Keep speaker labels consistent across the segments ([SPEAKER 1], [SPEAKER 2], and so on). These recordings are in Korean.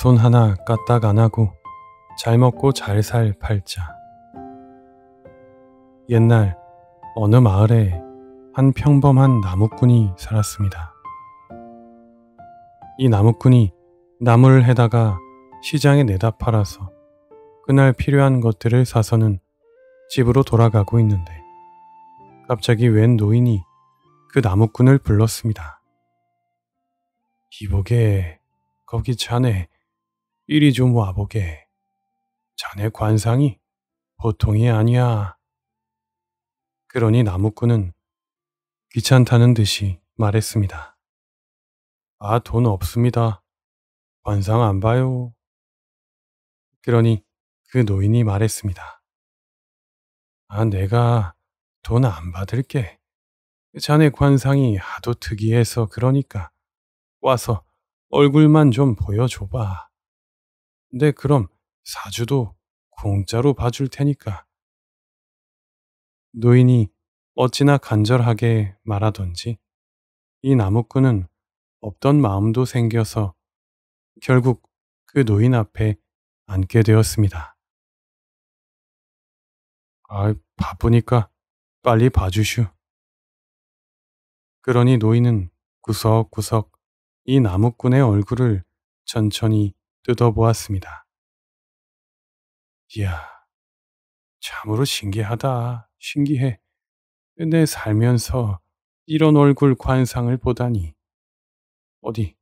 [SPEAKER 1] 손 하나 까딱 안 하고 잘 먹고 잘 살 팔자. 옛날 어느 마을에 한 평범한 나무꾼이 살았습니다. 이 나무꾼이 나무를 해다가 시장에 내다 팔아서 그날 필요한 것들을 사서는 집으로 돌아가고 있는데 갑자기 웬 노인이 그 나무꾼을 불렀습니다. 이보게 거기 자네 이리 좀 와보게. 자네 관상이 보통이 아니야. 그러니 나무꾼은 귀찮다는 듯이 말했습니다. 아, 돈 없습니다. 관상 안 봐요. 그러니 그 노인이 말했습니다. 아, 내가 돈 안 받을게. 자네 관상이 하도 특이해서 그러니까 와서 얼굴만 좀 보여줘봐. 네, 그럼 사주도 공짜로 봐줄 테니까. 노인이 어찌나 간절하게 말하던지 이 나무꾼은 없던 마음도 생겨서 결국 그 노인 앞에 앉게 되었습니다. 아, 바쁘니까 빨리 봐주슈. 그러니 노인은 구석구석 이 나무꾼의 얼굴을 천천히 뜯어보았습니다. 이야, 참으로 신기하다, 신기해. 내 살면서 이런 얼굴 관상을 보다니. 어디,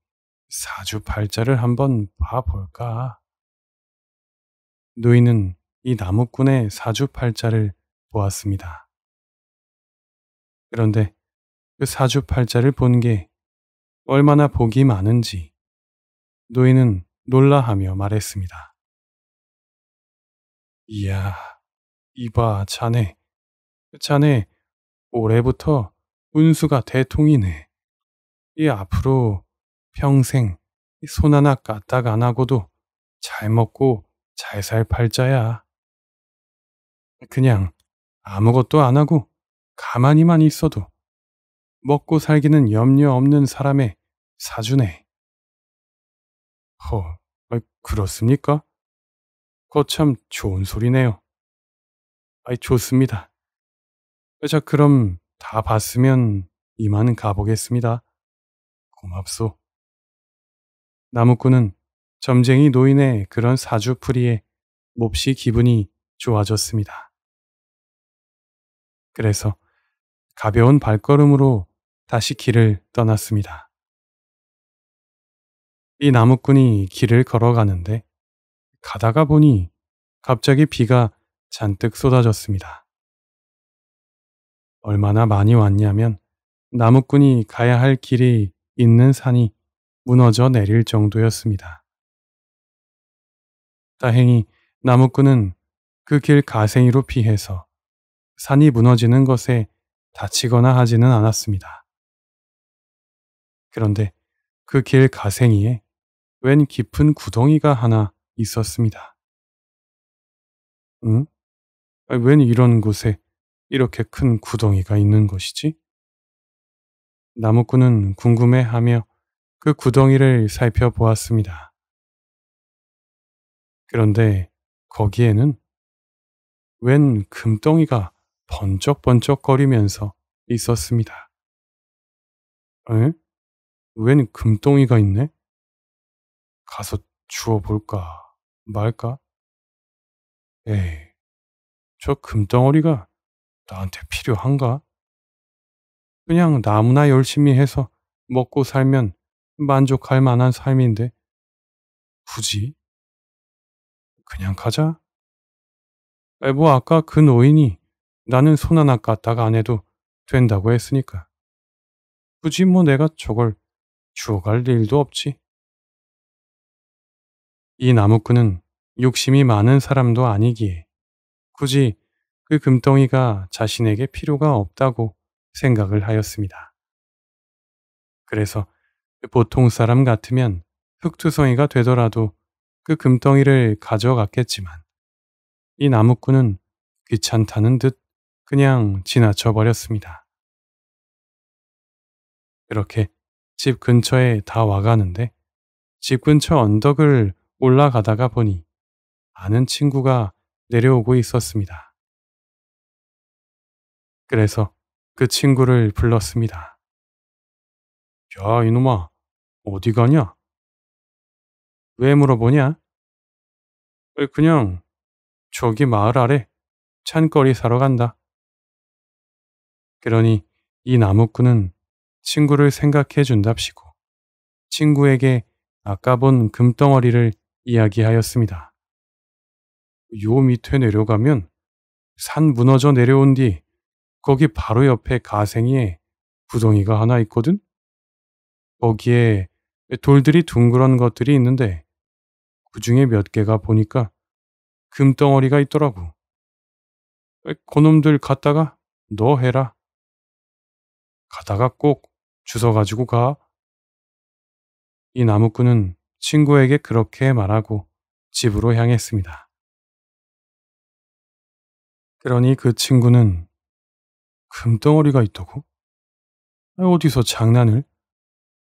[SPEAKER 1] 사주팔자를 한번 봐볼까? 노인은 이 나무꾼의 사주팔자를 보았습니다. 그런데 그 사주팔자를 본 게 얼마나 복이 많은지 노인은 놀라하며 말했습니다. 이야, 이봐, 자네. 자네, 올해부터 운수가 대통이네. 이 앞으로 평생 손 하나 까딱 안 하고도 잘 먹고 잘 살 팔자야. 그냥 아무것도 안 하고 가만히만 있어도 먹고 살기는 염려 없는 사람의 사주네. 허, 아, 그렇습니까? 거참 좋은 소리네요. 아이, 좋습니다. 아, 자, 그럼 다 봤으면 이만 가보겠습니다. 고맙소. 나무꾼은 점쟁이 노인의 그런 사주풀이에 몹시 기분이 좋아졌습니다. 그래서 가벼운 발걸음으로 다시 길을 떠났습니다. 이 나무꾼이 길을 걸어가는데 가다가 보니 갑자기 비가 잔뜩 쏟아졌습니다. 얼마나 많이 왔냐면 나무꾼이 가야 할 길이 있는 산이 무너져 내릴 정도였습니다. 다행히 나무꾼은 그 길 가생이로 피해서 산이 무너지는 것에 다치거나 하지는 않았습니다. 그런데 그 길 가생이에 웬 깊은 구덩이가
[SPEAKER 2] 하나 있었습니다. 응? 아니, 웬 이런
[SPEAKER 1] 곳에 이렇게 큰 구덩이가 있는 것이지? 나무꾼은 궁금해하며 그 구덩이를 살펴보았습니다. 그런데 거기에는 웬 금덩이가 번쩍번쩍거리면서 있었습니다. 에? 웬 금덩이가 있네? 가서 주워볼까
[SPEAKER 2] 말까? 에이, 저 금덩어리가
[SPEAKER 1] 나한테 필요한가? 그냥 나무나 열심히 해서 먹고 살면 만족할 만한 삶인데 굳이? 그냥 가자. 에, 뭐 아까 그 노인이 나는 손 하나 까딱 안 해도 된다고 했으니까. 굳이 뭐 내가 저걸 주워갈 일도 없지. 이 나무꾼은 욕심이 많은 사람도 아니기에 굳이 그 금덩이가 자신에게 필요가 없다고 생각을 하였습니다. 그래서 보통 사람 같으면 흙투성이가 되더라도 그 금덩이를 가져갔겠지만 이 나무꾼은 귀찮다는 듯 그냥 지나쳐 버렸습니다. 그렇게 집 근처에 다 와가는데 집 근처 언덕을 올라가다가 보니 아는 친구가 내려오고 있었습니다.
[SPEAKER 2] 그래서 그 친구를 불렀습니다.
[SPEAKER 1] 야, 이놈아, 어디 가냐? 왜 물어보냐? 어, 그냥 저기 마을 아래 찬거리 사러 간다. 그러니 이 나무꾼은 친구를 생각해 준답시고 친구에게 아까 본 금덩어리를 이야기하였습니다. 요 밑에 내려가면 산 무너져 내려온 뒤 거기 바로 옆에 가생이에 구덩이가 하나 있거든? 거기에 돌들이 둥그런 것들이 있는데 그 중에 몇 개가 보니까 금덩어리가 있더라고. 고놈들 갔다가 너 해라. 가다가 꼭 주워가지고 가. 이 나무꾼은 친구에게 그렇게 말하고
[SPEAKER 2] 집으로 향했습니다. 그러니 그
[SPEAKER 1] 친구는 금덩어리가 있다고? 어디서 장난을?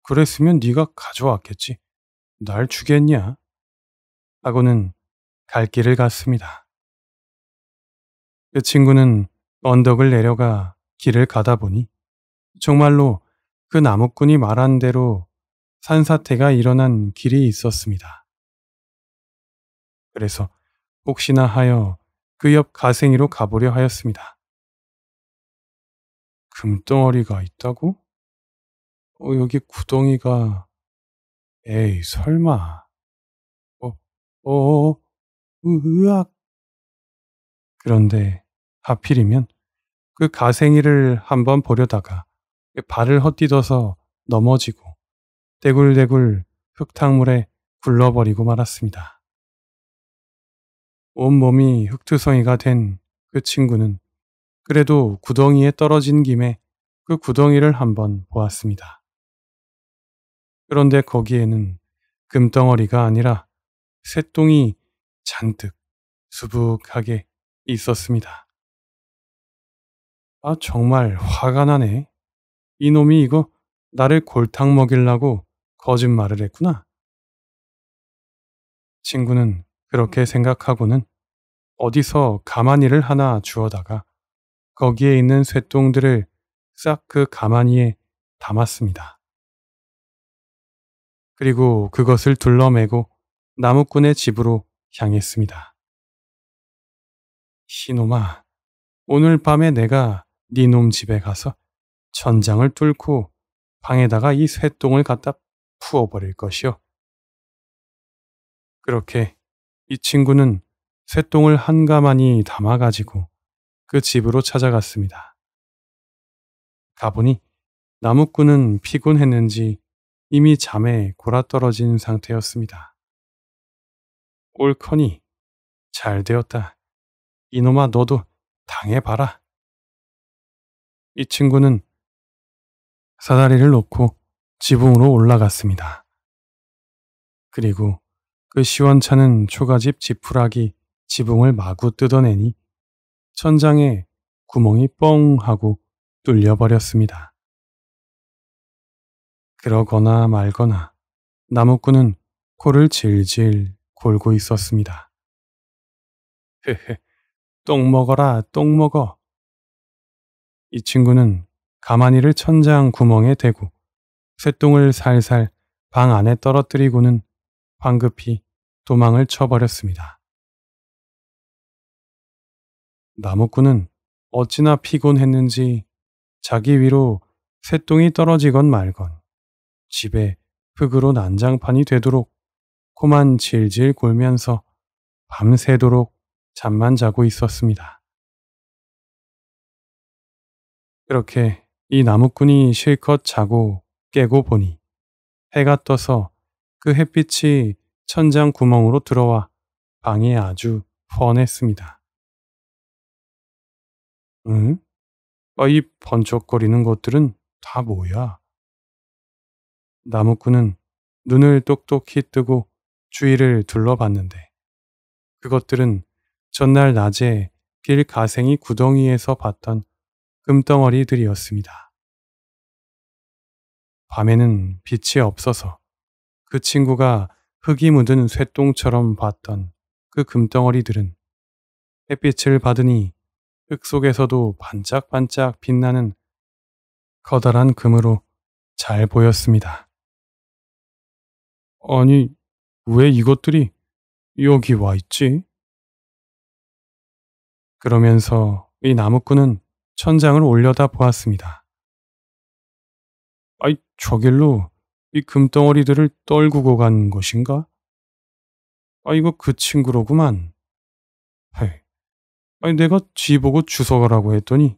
[SPEAKER 1] 그랬으면 네가 가져왔겠지. 날 주겠냐? 하고는 갈 길을 갔습니다. 그 친구는 언덕을 내려가 길을 가다 보니 정말로 그 나무꾼이 말한 대로 산사태가 일어난 길이 있었습니다. 그래서 혹시나 하여 그 옆 가생이로 가보려 하였습니다.
[SPEAKER 2] 금덩어리가 있다고? 어, 여기 구덩이가... 에이, 설마... 어, 어, 어 으악...
[SPEAKER 1] 그런데 하필이면 그 가생이를 한번 보려다가 발을 헛디뎌서 넘어지고 대굴대굴 흙탕물에 굴러버리고 말았습니다. 온몸이 흙투성이가 된 그 친구는 그래도 구덩이에 떨어진 김에 그 구덩이를 한번 보았습니다. 그런데 거기에는 금덩어리가 아니라 새똥이 잔뜩 수북하게 있었습니다. 아, 정말 화가 나네. 이놈이 이거 나를 골탕 먹일라고 거짓말을 했구나. 친구는 그렇게 음. 생각하고는 어디서 가마니를 하나 주워다가 거기에 있는 쇠똥들을 싹 그 가마니에 담았습니다. 그리고 그것을 둘러매고 나무꾼의 집으로 향했습니다. 시놈아, 오늘 밤에 내가 니놈 네 집에 가서 천장을 뚫고 방에다가 이 쇠똥을 갖다 부어버릴 것이요. 그렇게 이 친구는 쇠똥을 한가만히 담아가지고 그 집으로 찾아갔습니다. 가보니 나무꾼은 피곤했는지 이미 잠에 골아떨어진 상태였습니다. 옳커니잘 되었다. 이놈아 너도 당해봐라.
[SPEAKER 2] 이 친구는 사다리를 놓고
[SPEAKER 1] 지붕으로 올라갔습니다. 그리고 그 시원찮은 초가집 지푸라기 지붕을 마구 뜯어내니 천장에 구멍이 뻥 하고 뚫려버렸습니다. 그러거나 말거나 나무꾼은 코를 질질 골고 있었습니다. 헤헤, 똥 먹어라, 똥 먹어. 이 친구는 가마니를 천장 구멍에 대고 새똥을 살살 방 안에 떨어뜨리고는 황급히 도망을 쳐버렸습니다. 나무꾼은 어찌나 피곤했는지 자기 위로 새똥이 떨어지건 말건 집에 흙으로 난장판이 되도록 코만 질질 골면서 밤새도록 잠만 자고 있었습니다. 그렇게 이 나무꾼이 실컷 자고 깨고 보니 해가 떠서 그 햇빛이 천장 구멍으로 들어와 방이 아주 훤했습니다. 응? 아, 이 번쩍거리는 것들은 다 뭐야? 나무꾼은 눈을 똑똑히 뜨고 주위를 둘러봤는데 그것들은 전날 낮에 길 가생이 구덩이에서 봤던 금덩어리들이었습니다. 밤에는 빛이 없어서 그 친구가 흙이 묻은 쇠똥처럼 봤던 그 금덩어리들은 햇빛을 받으니 흙 속에서도 반짝반짝 빛나는 커다란 금으로 잘 보였습니다. 아니, 왜 이것들이
[SPEAKER 2] 여기 와 있지? 그러면서 이 나무꾼은
[SPEAKER 1] 천장을 올려다 보았습니다. 아이, 저길로 이 금덩어리들을 떨구고 간 것인가? 아, 이거 그 친구로구만. 헤이, 아니 내가 지 보고 주워가라고 했더니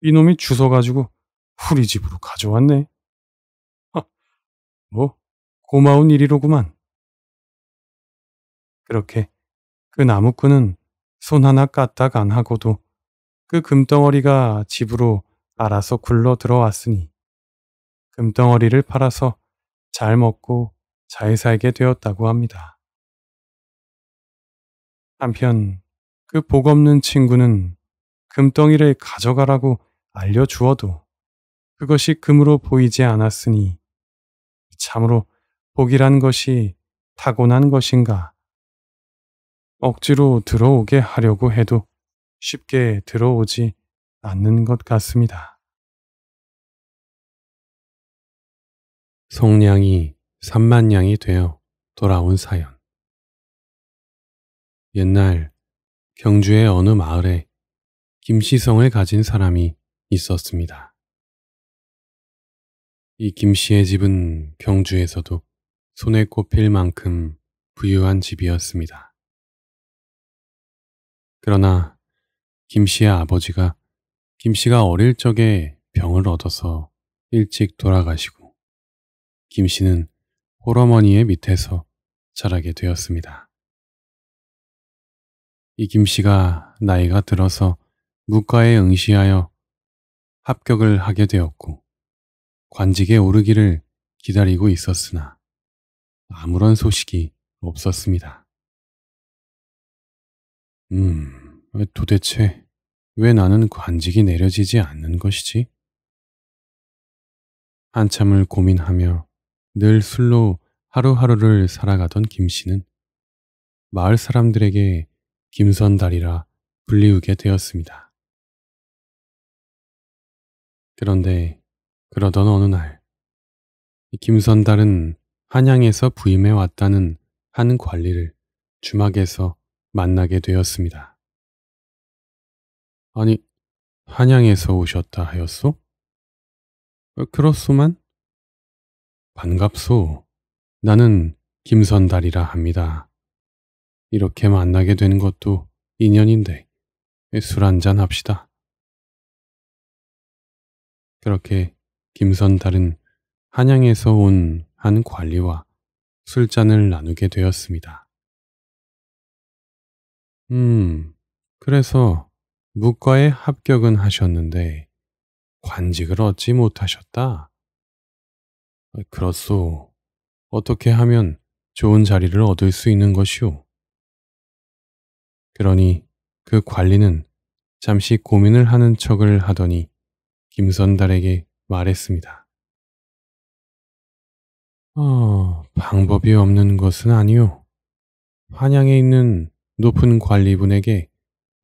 [SPEAKER 1] 이놈이 주워가지고 우리 집으로 가져왔네.
[SPEAKER 2] 하, 뭐 고마운 일이로구만.
[SPEAKER 1] 그렇게 그 나무꾼은 손 하나 까딱 안 하고도 그 금덩어리가 집으로 알아서 굴러 들어왔으니 금덩어리를 팔아서 잘 먹고 잘 살게 되었다고 합니다. 한편 그 복 없는 친구는 금덩이를 가져가라고 알려주어도 그것이 금으로 보이지 않았으니 참으로 복이란 것이 타고난 것인가 억지로 들어오게 하려고 해도 쉽게 들어오지
[SPEAKER 2] 않는 것 같습니다.
[SPEAKER 1] 성량이 3만량이 되어 돌아온 사연. 옛날 경주의 어느 마을에 김씨성을 가진 사람이 있었습니다. 이 김씨의 집은 경주에서도 손에 꼽힐 만큼 부유한 집이었습니다. 그러나 김 씨의 아버지가 김 씨가 어릴 적에 병을 얻어서 일찍 돌아가시고 김 씨는 홀어머니의 밑에서 자라게 되었습니다. 이김 씨가 나이가 들어서 무과에 응시하여 합격을 하게 되었고 관직에 오르기를 기다리고 있었으나 아무런 소식이 없었습니다.
[SPEAKER 2] 음... 도대체 왜 나는
[SPEAKER 1] 관직이 내려지지 않는 것이지? 한참을 고민하며 늘 술로 하루하루를 살아가던 김 씨는 마을 사람들에게 김선달이라 불리우게 되었습니다. 그런데 그러던 어느 날 김선달은 한양에서 부임해 왔다는 한 관리를 주막에서 만나게 되었습니다. 아니, 한양에서 오셨다 하였소? 어, 그렇소만? 반갑소. 나는 김선달이라 합니다. 이렇게 만나게 된 것도 인연인데 예, 술 한잔 합시다. 그렇게 김선달은 한양에서 온 한 관리와 술잔을 나누게 되었습니다. 음, 그래서 무과에 합격은 하셨는데 관직을 얻지 못하셨다. 그렇소. 어떻게 하면 좋은 자리를 얻을 수 있는 것이오? 그러니 그 관리는 잠시 고민을 하는 척을 하더니 김선달에게 말했습니다. 어, 방법이 없는 것은 아니오. 환양에 있는 높은 관리분에게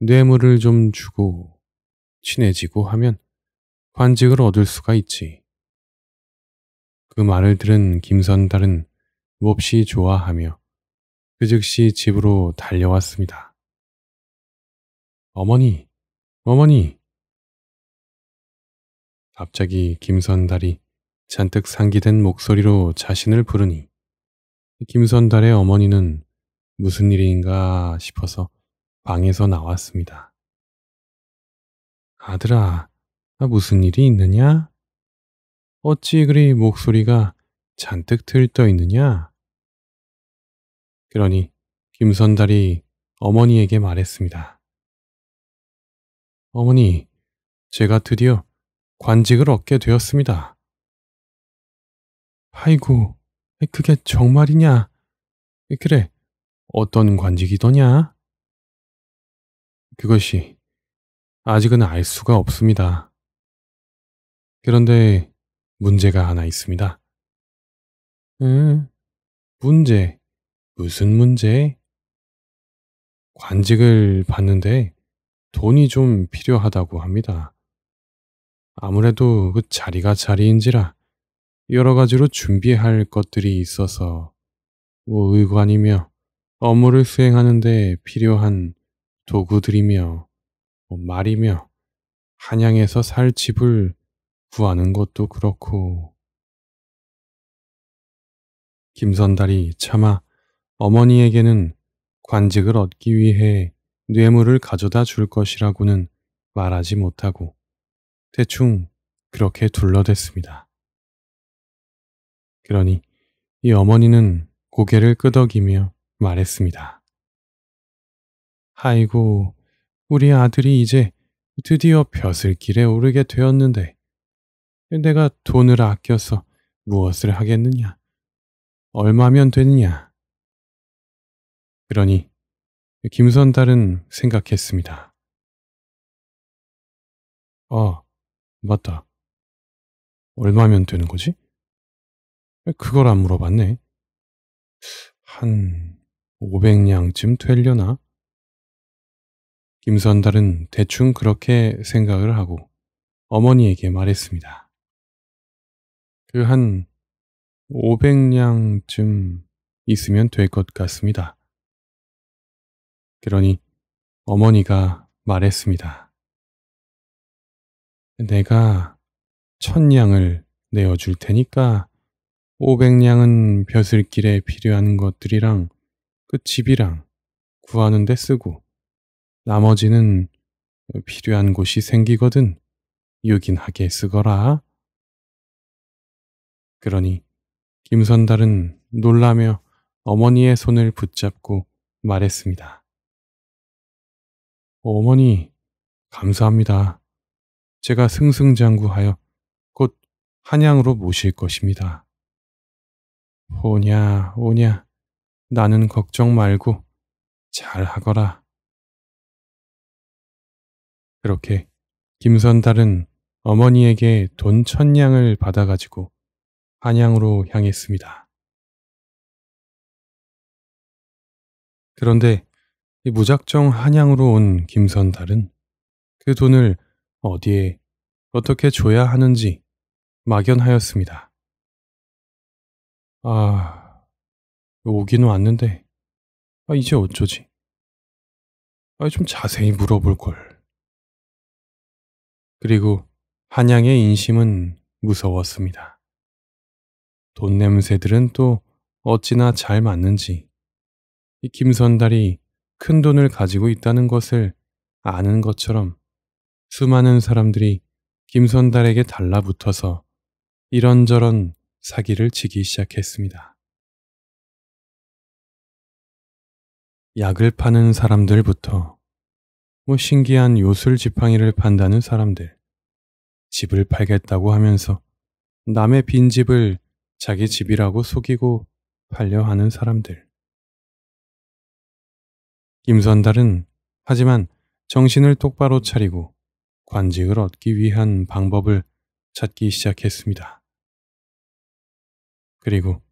[SPEAKER 1] 뇌물을 좀 주고 친해지고 하면 관직을 얻을 수가 있지. 그 말을 들은 김선달은 몹시 좋아하며 그 즉시 집으로 달려왔습니다. 어머니, 어머니! 갑자기 김선달이 잔뜩 상기된 목소리로 자신을 부르니 김선달의 어머니는 무슨 일인가 싶어서 방에서 나왔습니다. 아들아, 무슨 일이 있느냐? 어찌 그리 목소리가 잔뜩 들떠 있느냐? 그러니 김선달이 어머니에게 말했습니다. 어머니, 제가 드디어 관직을 얻게 되었습니다. 아이고, 그게 정말이냐? 그래, 어떤 관직이더냐? 그것이 아직은 알 수가 없습니다. 그런데 문제가 하나 있습니다. 응, 문제. 무슨 문제? 관직을 받는데 돈이 좀 필요하다고 합니다. 아무래도 그 자리가 자리인지라 여러 가지로 준비할 것들이 있어서 뭐 의관이며 업무를 수행하는데 필요한 도구들이며 뭐 말이며 한양에서 살 집을 구하는 것도 그렇고 김선달이 차마 어머니에게는 관직을 얻기 위해 뇌물을 가져다 줄 것이라고는 말하지 못하고 대충 그렇게 둘러댔습니다. 그러니 이 어머니는 고개를 끄덕이며 말했습니다. 아이고, 우리 아들이 이제 드디어 벼슬길에 오르게 되었는데 내가 돈을 아껴서 무엇을 하겠느냐? 얼마면 되느냐? 그러니
[SPEAKER 2] 김선달은 생각했습니다. 어, 맞다. 얼마면 되는 거지?
[SPEAKER 1] 그걸 안 물어봤네. 한 500냥쯤 되려나? 김선달은 대충 그렇게 생각을 하고 어머니에게 말했습니다. 그 한5 0 0냥쯤 있으면 될 것 같습니다. 그러니 어머니가 말했습니다. 내가 천냥을 내어줄 테니까 500냥은 벼슬길에 필요한 것들이랑 그 집이랑 구하는 데 쓰고 나머지는 필요한 곳이 생기거든 유긴하게 쓰거라. 그러니 김선달은 놀라며 어머니의 손을 붙잡고 말했습니다. 어머니, 감사합니다. 제가 승승장구하여 곧 한양으로 모실 것입니다. 오냐, 오냐, 나는 걱정 말고 잘 하거라. 그렇게 김선달은 어머니에게 돈 천냥을 받아가지고 한양으로 향했습니다. 그런데 무작정 한양으로 온 김선달은 그 돈을 어디에 어떻게 줘야 하는지 막연하였습니다. 아, 오기는 왔는데, 아, 이제
[SPEAKER 2] 어쩌지? 아, 좀 자세히 물어볼 걸.
[SPEAKER 1] 그리고 한양의 인심은 무서웠습니다. 돈 냄새들은 또 어찌나 잘 맞는지 김선달이 큰 돈을 가지고 있다는 것을 아는 것처럼 수많은 사람들이 김선달에게 달라붙어서 이런저런 사기를 치기 시작했습니다. 약을 파는 사람들부터 뭐 신기한 요술 지팡이를 판다는 사람들. 집을 팔겠다고 하면서 남의 빈집을 자기 집이라고 속이고 팔려 하는 사람들. 김선달은 하지만 정신을 똑바로 차리고 관직을 얻기 위한 방법을 찾기 시작했습니다. 그리고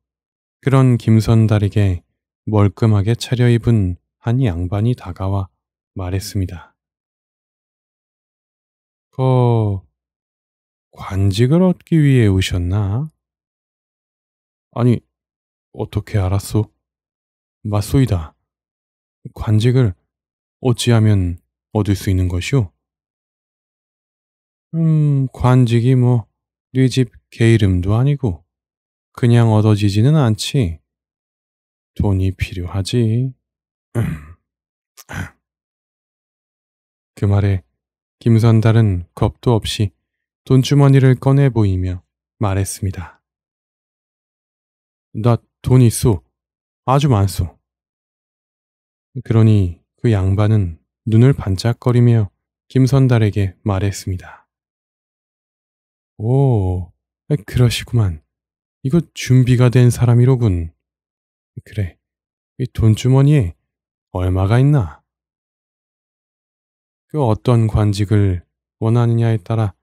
[SPEAKER 1] 그런 김선달에게 멀끔하게 차려입은 한 양반이 다가와 말했습니다. 거 어, 관직을 얻기 위해 오셨나? 아니, 어떻게 알았소? 맞소이다. 관직을 어찌하면 얻을 수 있는 것이오? 음, 관직이 뭐, 뉘집 네 게개 이름도 아니고, 그냥 얻어지지는 않지. 돈이 필요하지. 음, 그 말에 김선달은 겁도 없이 돈주머니를 꺼내 보이며 말했습니다. 나 돈있어 아주 많소. 그러니 그 양반은 눈을 반짝거리며 김선달에게 말했습니다. 오, 그러시구만. 이거 준비가 된 사람이로군. 그래, 이 돈주머니에 얼마가 있나? 그 어떤 관직을
[SPEAKER 2] 원하느냐에 따라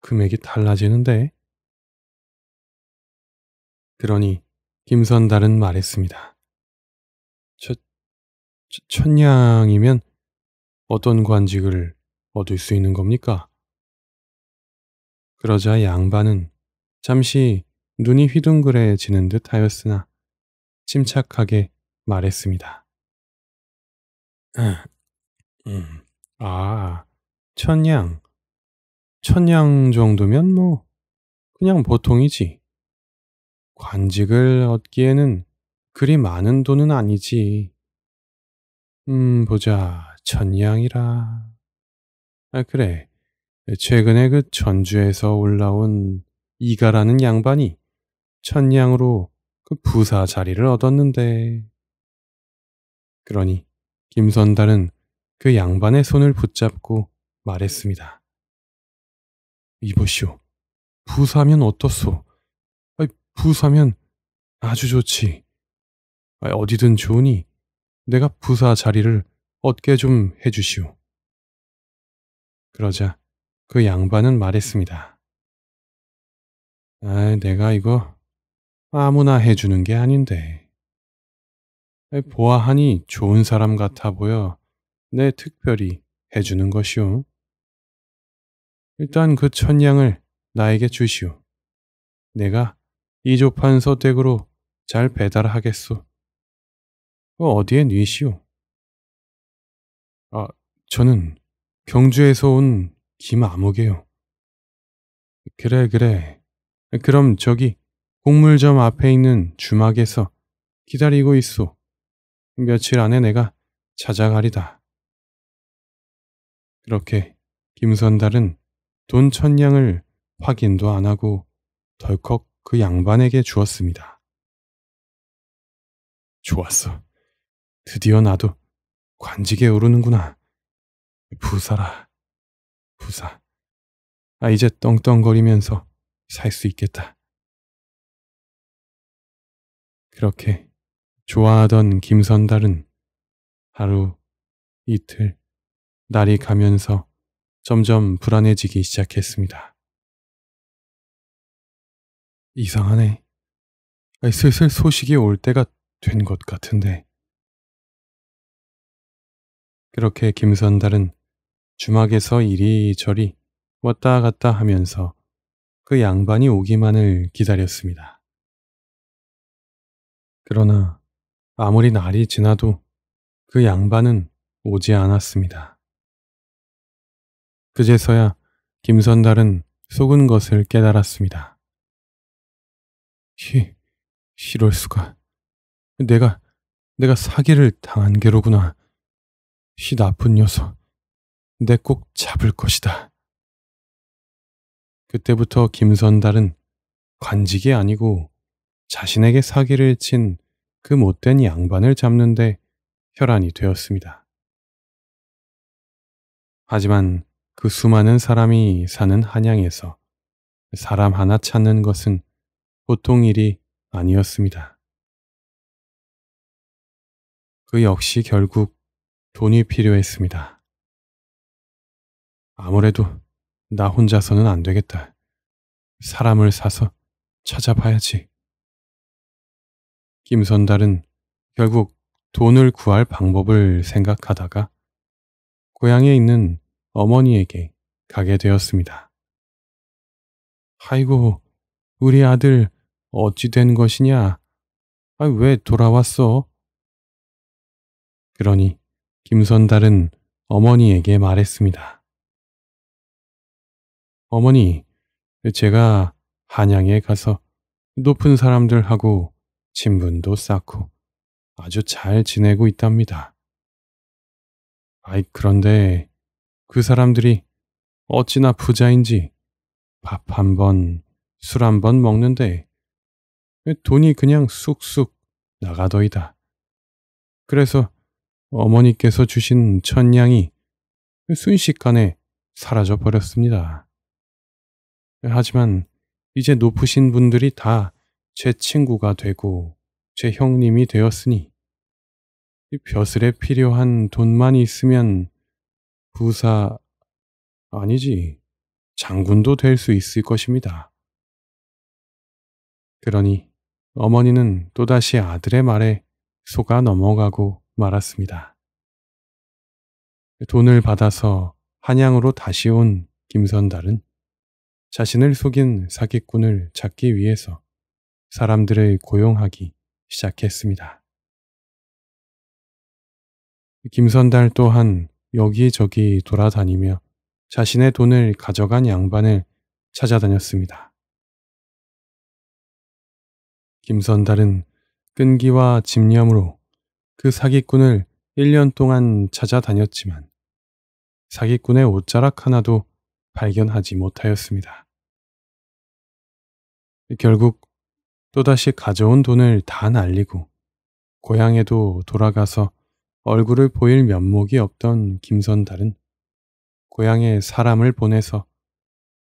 [SPEAKER 2] 금액이 달라지는데.
[SPEAKER 1] 그러니 김선달은 말했습니다. 첫, 천냥이면 어떤 관직을 얻을 수 있는 겁니까? 그러자 양반은 잠시 눈이 휘둥그레지는 듯 하였으나 침착하게 말했습니다. 아, 음, 아, 천냥. 천냥 정도면 뭐, 그냥 보통이지. 관직을 얻기에는 그리 많은 돈은 아니지. 음, 보자. 천냥이라. 아, 그래. 최근에 그 전주에서 올라온 이가라는 양반이 천냥으로 그 부사 자리를 얻었는데. 그러니 김선달은 그 양반의 손을 붙잡고 말했습니다. 이보시오. 부사면 어떻소? 부사면 아주 좋지. 어디든 좋으니 내가 부사 자리를 얻게 좀 해주시오. 그러자 그 양반은 말했습니다. 아, 내가 이거 아무나 해주는 게 아닌데. 보아하니 좋은 사람 같아 보여 내 특별히 해주는 것이오. 일단 그 천냥을 나에게 주시오. 내가 이 조판 서댁으로 잘 배달하겠소. 그 어디에 뉘시오? 아, 저는 경주에서 온 김아무개요. 그래, 그래. 그럼 저기 곡물점 앞에 있는 주막에서 기다리고 있소. 며칠 안에 내가 찾아가리다. 이렇게 김선달은 돈 천냥을 확인도 안 하고 덜컥 그 양반에게 주었습니다. 좋았어. 드디어 나도 관직에 오르는구나. 부사라. 부사. 아, 이제 떵떵거리면서 살 수 있겠다. 그렇게 좋아하던 김선달은 하루, 이틀, 날이 가면서 점점 불안해지기 시작했습니다.
[SPEAKER 2] 이상하네. 슬슬 소식이 올 때가 된 것 같은데.
[SPEAKER 1] 그렇게 김선달은 주막에서 이리저리 왔다 갔다 하면서 그 양반이 오기만을 기다렸습니다. 그러나 아무리 날이 지나도 그 양반은 오지 않았습니다. 그제서야 김선달은 속은 것을 깨달았습니다. 시, 이럴 수가. 내가, 내가 사기를 당한 게로구나. 시 나쁜 녀석. 내 꼭 잡을 것이다. 그때부터 김선달은 관직이 아니고 자신에게 사기를 친 그 못된 양반을 잡는데 혈안이 되었습니다. 하지만 그 수많은 사람이 사는 한양에서 사람 하나 찾는 것은 보통 일이 아니었습니다. 그 역시 결국 돈이 필요했습니다. 아무래도 나 혼자서는 안 되겠다. 사람을 사서 찾아봐야지. 김선달은 결국 돈을 구할 방법을 생각하다가 고향에 있는 어머니에게 가게 되었습니다. 아이고, 우리 아들 어찌 된 것이냐? 아, 왜 돌아왔어? 그러니 김선달은 어머니에게 말했습니다. 어머니, 제가 한양에 가서 높은 사람들하고 친분도 쌓고 아주 잘 지내고 있답니다. 아이, 그런데 그 사람들이 어찌나 부자인지 밥 한 번, 술 한 번 먹는데 돈이 그냥 쑥쑥 나가더이다. 그래서 어머니께서 주신 천냥이 순식간에 사라져 버렸습니다. 하지만 이제 높으신 분들이 다 제 친구가 되고 제 형님이 되었으니 벼슬에 필요한 돈만 있으면 부사 아니지 장군도 될 수 있을 것입니다. 그러니 어머니는 또다시 아들의 말에 속아 넘어가고 말았습니다. 돈을 받아서 한양으로 다시 온 김선달은 자신을 속인 사기꾼을 찾기 위해서 사람들을 고용하기 시작했습니다. 김선달 또한 여기저기 돌아다니며 자신의 돈을 가져간 양반을 찾아다녔습니다. 김선달은 끈기와 집념으로 그 사기꾼을 1년 동안 찾아다녔지만 사기꾼의 옷자락 하나도 발견하지 못하였습니다. 결국 또다시 가져온 돈을 다 날리고 고향에도 돌아가서 얼굴을 보일 면목이 없던 김선달은 고향에 사람을 보내서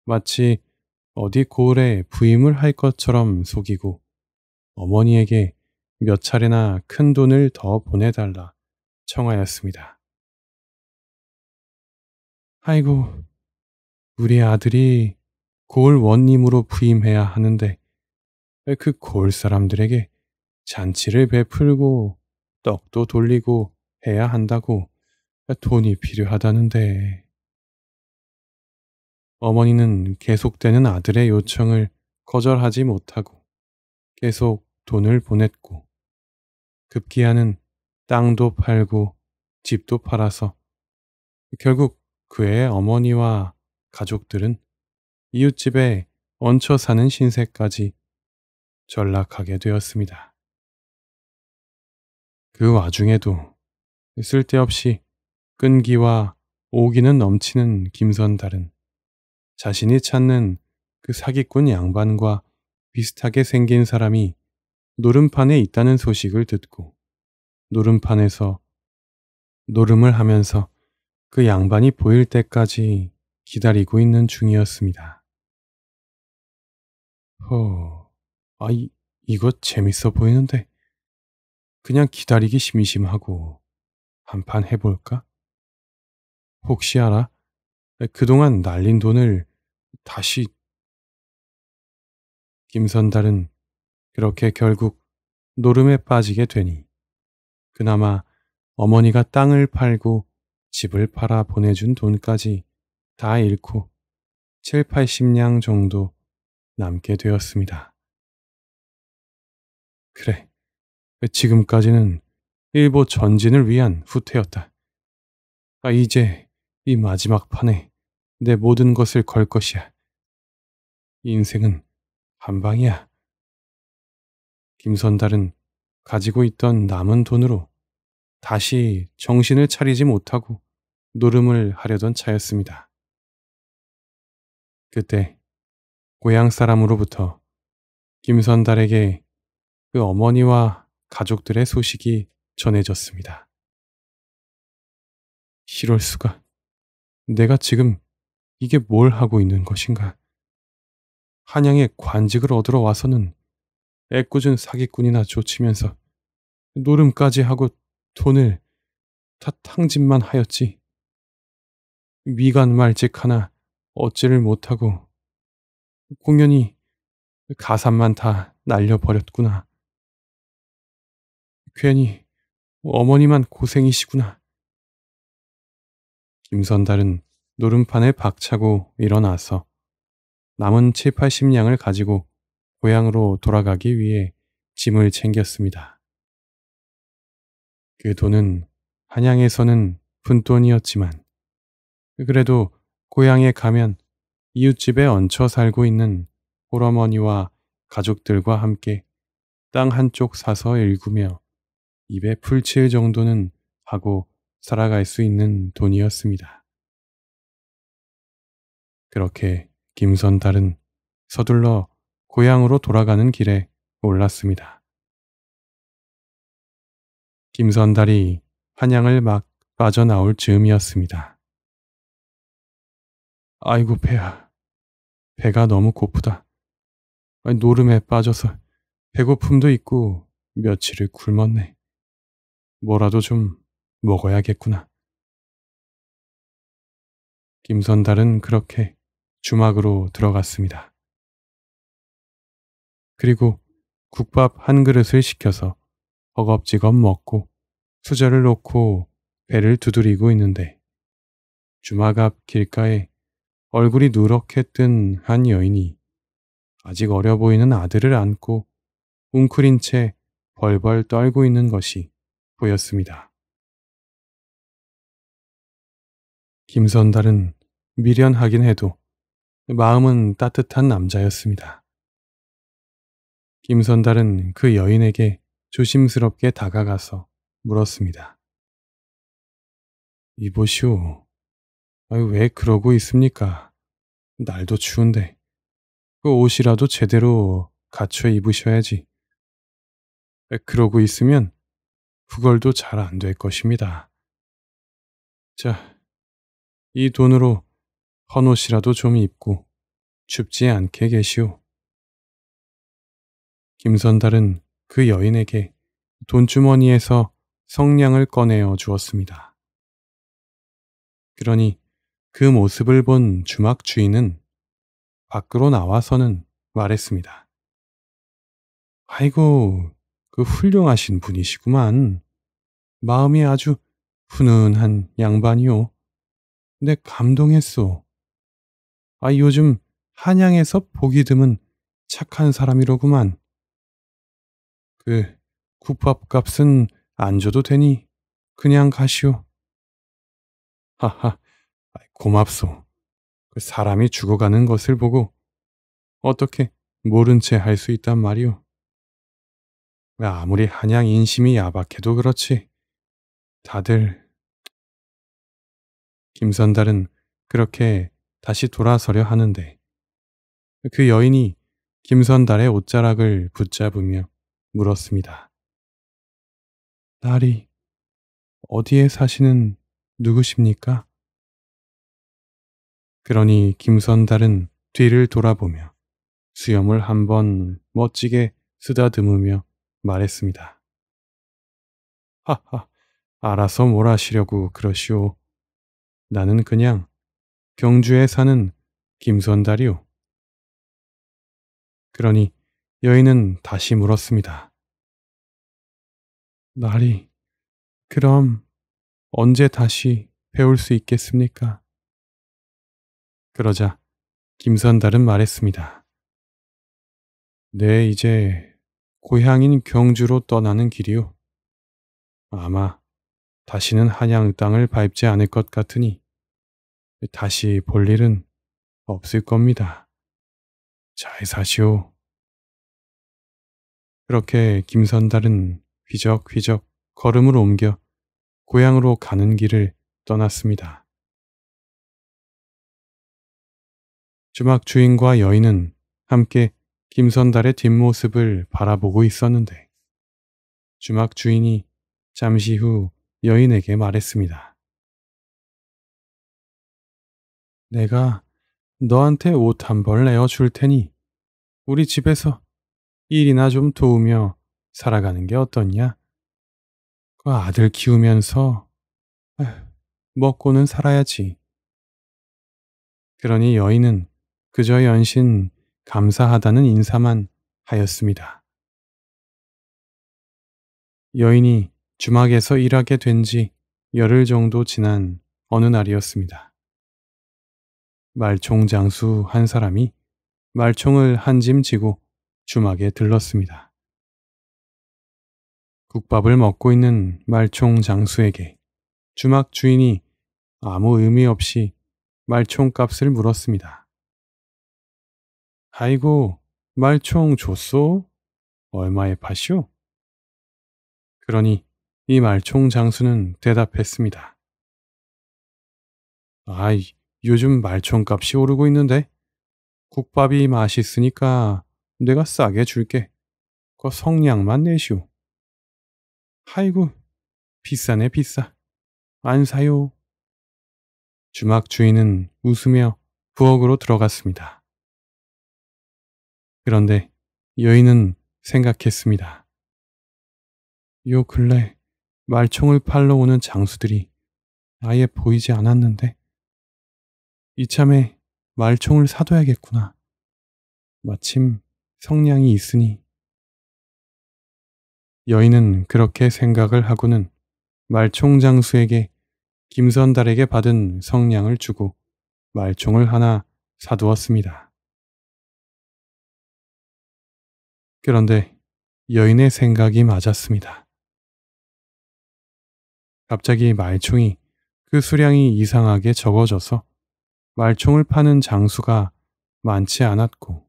[SPEAKER 1] 마치 어디 고을에 부임을 할 것처럼 속이고 어머니에게 몇 차례나 큰 돈을 더 보내달라 청하였습니다. 아이고, 우리 아들이 고을 원님으로 부임해야 하는데 그 고을 사람들에게 잔치를 베풀고 떡도 돌리고 해야 한다고 돈이 필요하다는데. 어머니는 계속되는 아들의 요청을 거절하지 못하고 계속 돈을 보냈고 급기야는 땅도 팔고 집도 팔아서 결국 그의 어머니와 가족들은 이웃집에 얹혀 사는 신세까지 전락하게 되었습니다. 그 와중에도 쓸데없이 끈기와 오기는 넘치는 김선달은 자신이 찾는 그 사기꾼 양반과 비슷하게 생긴 사람이 노름판에 있다는 소식을 듣고 노름판에서 노름을 하면서 그 양반이 보일 때까지 기다리고 있는 중이었습니다. 허, 아, 이, 이거 재밌어 보이는데. 그냥 기다리기 심심하고. 한판 해볼까? 혹시 알아? 그동안 날린 돈을 다시 김선달은 그렇게 결국 노름에 빠지게 되니 그나마 어머니가 땅을 팔고 집을 팔아 보내준 돈까지 다 잃고 7, 80냥 정도 남게 되었습니다. 그래, 지금까지는 일보 전진을 위한 후퇴였다. 아, 이제 이 마지막 판에 내 모든 것을 걸 것이야. 인생은 한방이야. 김선달은 가지고 있던 남은 돈으로 다시 정신을 차리지 못하고 노름을 하려던 차였습니다. 그때 고향 사람으로부터 김선달에게 그 어머니와 가족들의 소식이 전해졌습니다. 이럴 수가. 내가 지금 이게 뭘 하고 있는 것인가? 한양에 관직을 얻으러 와서는 애꿎은 사기꾼이나 조치면서 노름까지 하고 돈을 다 탕진만 하였지. 미간 말직 하나 어찌를 못하고 공연히 가산만 다 날려버렸구나. 괜히 어머니만 고생이시구나. 김선달은 노름판에 박차고 일어나서 남은 7, 80냥을 가지고 고향으로 돌아가기 위해 짐을 챙겼습니다. 그 돈은 한양에서는 푼돈이었지만 그래도 고향에 가면 이웃집에 얹혀 살고 있는 보어머니와 가족들과 함께 땅 한쪽 사서 일구며 입에 풀칠 정도는 하고 살아갈 수 있는 돈이었습니다. 그렇게 김선달은 서둘러 고향으로 돌아가는 길에 올랐습니다. 김선달이 한양을 막 빠져나올 즈음이었습니다. 아이고 배야. 배가 너무 고프다. 노름에 빠져서 배고픔도 있고 며칠을 굶었네. 뭐라도 좀 먹어야겠구나. 김선달은 그렇게 주막으로 들어갔습니다. 그리고 국밥 한 그릇을 시켜서 허겁지겁 먹고 수저를 놓고 배를 두드리고 있는데 주막 앞 길가에 얼굴이 누렇게 뜬 한 여인이 아직 어려 보이는 아들을 안고 웅크린 채 벌벌 떨고 있는 것이 보였습니다. 김선달은 미련하긴 해도 마음은 따뜻한 남자였습니다. 김선달은 그 여인에게 조심스럽게 다가가서 물었습니다. 이보시오. 왜 그러고 있습니까? 날도 추운데. 그 옷이라도 제대로 갖춰 입으셔야지. 그러고 있으면 후걸도 잘 안 될 것입니다. 자, 이 돈으로 헌옷이라도 좀 입고 춥지 않게 계시오. 김선달은 그 여인에게 돈주머니에서 성냥을 꺼내어 주었습니다. 그러니 그 모습을 본 주막 주인은 밖으로 나와서는 말했습니다. 아이고, 그 훌륭하신 분이시구만. 마음이 아주 훈훈한 양반이요. 내 감동했소. 아, 요즘 한양에서 보기 드문 착한 사람이로구만. 그 국밥값은 안 줘도 되니 그냥 가시오. 하하, 고맙소. 그 사람이 죽어가는 것을 보고 어떻게 모른 채 할 수 있단 말이오. 왜 아무리 한양 인심이 야박해도 그렇지. 다들 김선달은 그렇게 다시 돌아서려 하는데 그 여인이 김선달의 옷자락을 붙잡으며 물었습니다. 딸이 어디에 사시는 누구십니까? 그러니 김선달은 뒤를 돌아보며 수염을 한 번 멋지게 쓰다듬으며 말했습니다. 하하, 알아서 뭘 하시려고 그러시오. 나는 그냥 경주에 사는 김선달이오. 그러니 여인은 다시
[SPEAKER 2] 물었습니다. 나리, 그럼
[SPEAKER 1] 언제 다시 배울 수 있겠습니까? 그러자 김선달은 말했습니다. 네, 이제 고향인 경주로 떠나는 길이요. 아마 다시는 한양 땅을 밟지 않을 것 같으니 다시 볼 일은 없을 겁니다. 잘 사시오. 그렇게 김선달은 휘적휘적 걸음을 옮겨 고향으로 가는 길을 떠났습니다. 주막 주인과 여인은 함께 김선달의 뒷모습을 바라보고 있었는데 주막 주인이 잠시 후 여인에게
[SPEAKER 2] 말했습니다.
[SPEAKER 1] 내가 너한테 옷 한 벌 내어 줄 테니 우리 집에서 일이나 좀 도우며 살아가는 게 어떻냐? 그 아들 키우면서 먹고는 살아야지. 그러니 여인은 그저 연신 감사하다는 인사만 하였습니다. 여인이 주막에서 일하게 된 지 열흘 정도 지난 어느 날이었습니다. 말총 장수 한 사람이 말총을 한 짐 지고 주막에 들렀습니다. 국밥을 먹고 있는 말총 장수에게 주막 주인이 아무 의미 없이 말총 값을 물었습니다. 아이고, 말총 줬소? 얼마에 파시오? 그러니 이 말총 장수는 대답했습니다. 아이, 요즘 말총 값이 오르고 있는데 국밥이 맛있으니까 내가 싸게 줄게. 그 성냥만 내시오. 아이고, 비싸네 비싸. 안 사요. 주막 주인은 웃으며 부엌으로 들어갔습니다. 그런데 여인은 생각했습니다. 요 근래 말총을 팔러 오는 장수들이 아예 보이지 않았는데 이참에 말총을 사둬야겠구나. 마침 성냥이 있으니 여인은 그렇게 생각을 하고는 말총 장수에게 김선달에게 받은 성냥을 주고 말총을 하나
[SPEAKER 2] 사두었습니다. 그런데
[SPEAKER 1] 여인의 생각이 맞았습니다. 갑자기 말총이 그 수량이 이상하게 적어져서 말총을 파는 장수가 많지 않았고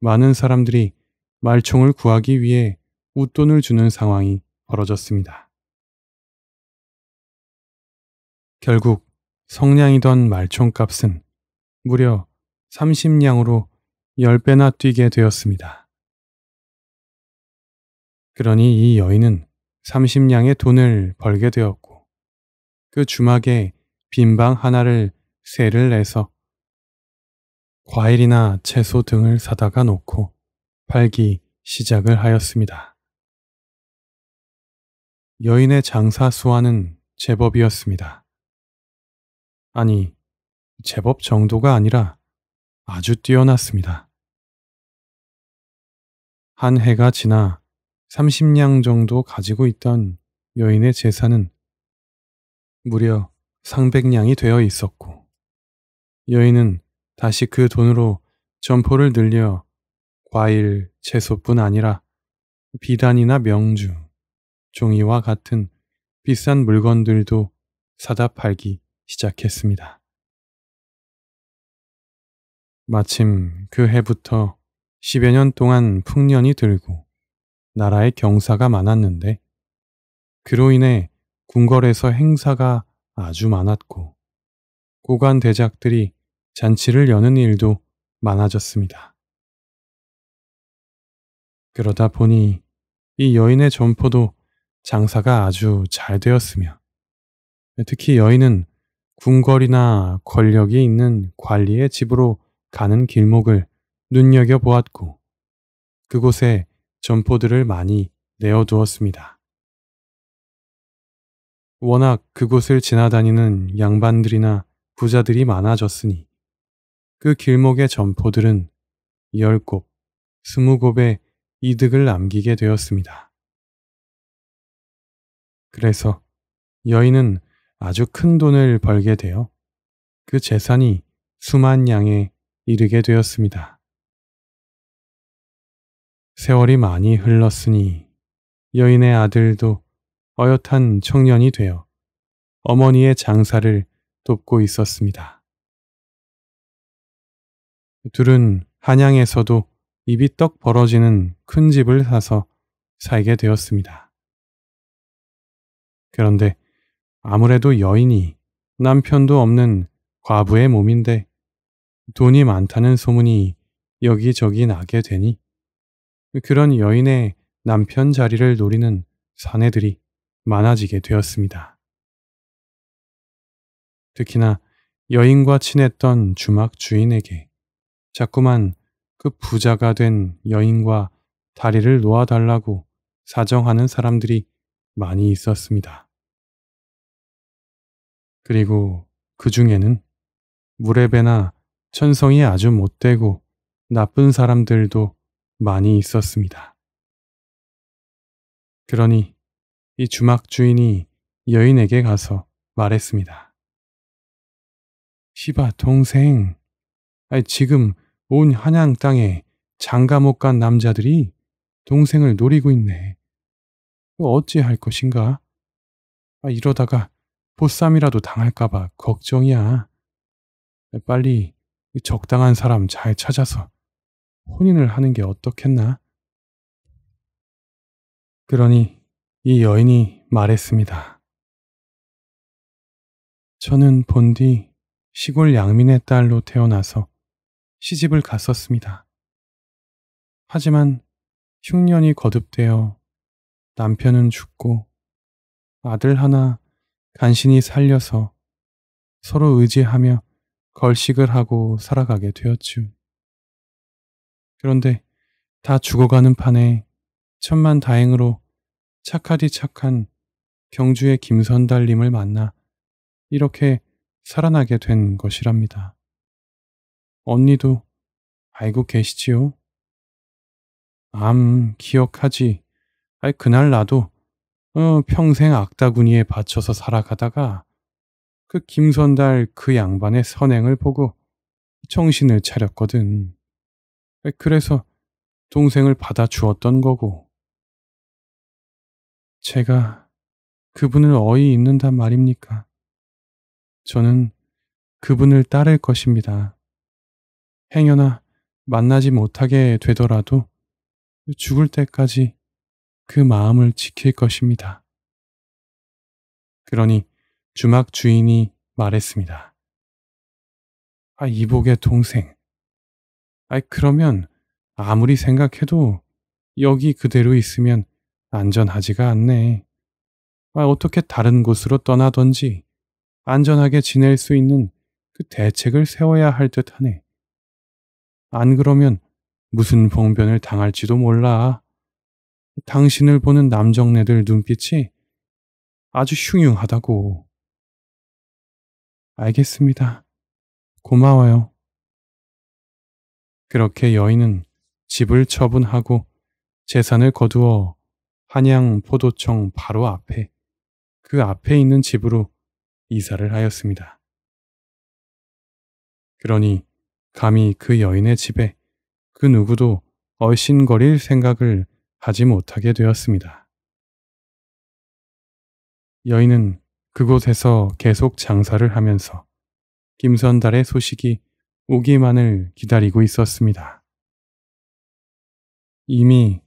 [SPEAKER 1] 많은 사람들이 말총을 구하기 위해 웃돈을 주는 상황이 벌어졌습니다. 결국 성냥이던 말총값은 무려 30냥으로 10배나 뛰게 되었습니다. 그러니 이 여인은 30냥의 돈을 벌게 되었고 그 주막에 빈방 하나를 세를 내서 과일이나 채소 등을 사다가 놓고 팔기 시작을 하였습니다. 여인의 장사 수완은 제법이었습니다. 아니, 제법 정도가 아니라 아주 뛰어났습니다. 한 해가 지나 30냥 정도 가지고 있던 여인의 재산은 무려 3 0 0냥이 되어 있었고 여인은 다시 그 돈으로 점포를 늘려 과일, 채소뿐 아니라 비단이나 명주, 종이와 같은 비싼 물건들도 사다 팔기 시작했습니다. 마침 그 해부터 10여 년 동안 풍년이 들고 나라에 경사가 많았는데 그로 인해 궁궐에서 행사가 아주 많았고 고관 대작들이 잔치를 여는 일도 많아졌습니다. 그러다 보니 이 여인의 점포도 장사가 아주 잘 되었으며 특히 여인은 궁궐이나 권력이 있는 관리의 집으로 가는 길목을 눈여겨보았고 그곳에 점포들을 많이 내어두었습니다. 워낙 그곳을 지나다니는 양반들이나 부자들이 많아졌으니 그 길목의 점포들은 열곱 스무 곱의 이득을 남기게 되었습니다. 그래서 여인은 아주 큰 돈을 벌게 되어 그 재산이 수만 양에 이르게 되었습니다. 세월이 많이 흘렀으니 여인의 아들도 어엿한 청년이 되어 어머니의 장사를 돕고 있었습니다. 둘은 한양에서도 입이 떡 벌어지는 큰 집을 사서 살게 되었습니다. 그런데 아무래도 여인이 남편도 없는 과부의 몸인데 돈이 많다는 소문이 여기저기 나게 되니 그런 여인의 남편 자리를 노리는 사내들이 많아지게 되었습니다. 특히나 여인과 친했던 주막 주인에게 자꾸만 그 부자가 된 여인과 다리를 놓아달라고 사정하는 사람들이 많이 있었습니다. 그리고 그 중에는 물에 배나 천성이 아주 못되고 나쁜 사람들도 많이 있었습니다. 그러니 이 주막 주인이 여인에게 가서 말했습니다. 시바 동생, 아니 지금 온 한양 땅에 장가 못 간 남자들이 동생을 노리고 있네. 어찌 할 것인가? 아, 이러다가 보쌈이라도 당할까봐 걱정이야. 빨리 적당한 사람 잘 찾아서 혼인을 하는 게 어떻겠나? 그러니 이 여인이 말했습니다. 저는 본디 시골 양민의 딸로 태어나서 시집을 갔었습니다. 하지만 흉년이 거듭되어 남편은 죽고 아들 하나 간신히 살려서 서로 의지하며 걸식을 하고 살아가게 되었지요. 그런데 다 죽어가는 판에 천만 다행으로 착하디 착한 경주의 김선달님을 만나 이렇게 살아나게 된 것이랍니다. 언니도 알고 계시지요? 암, 기억하지. 아이, 그날 나도 어, 평생 악다구니에 바쳐서 살아가다가 그 김선달 그 양반의 선행을 보고 정신을 차렸거든. 그래서 동생을 받아 주었던 거고. 제가 그분을 어이 있는단 말입니까? 저는 그분을 따를 것입니다. 행여나 만나지 못하게 되더라도 죽을 때까지 그 마음을 지킬 것입니다. 그러니 주막 주인이 말했습니다. 아, 이복의 동생. 아이, 그러면 아무리 생각해도 여기 그대로 있으면 안전하지가 않네. 아, 어떻게 다른 곳으로 떠나던지 안전하게 지낼 수 있는 그 대책을 세워야 할 듯 하네. 안 그러면 무슨 봉변을 당할지도 몰라. 당신을 보는 남정네들 눈빛이 아주 흉흉하다고. 알겠습니다. 고마워요. 그렇게 여인은 집을 처분하고 재산을 거두어 한양 포도청 바로 앞에 그 앞에 있는 집으로 이사를 하였습니다. 그러니 감히 그 여인의 집에 그 누구도 얼씬거릴 생각을 하지 못하게 되었습니다. 여인은 그곳에서 계속 장사를 하면서 김선달의 소식이 오기만을 기다리고 있었습니다. 이미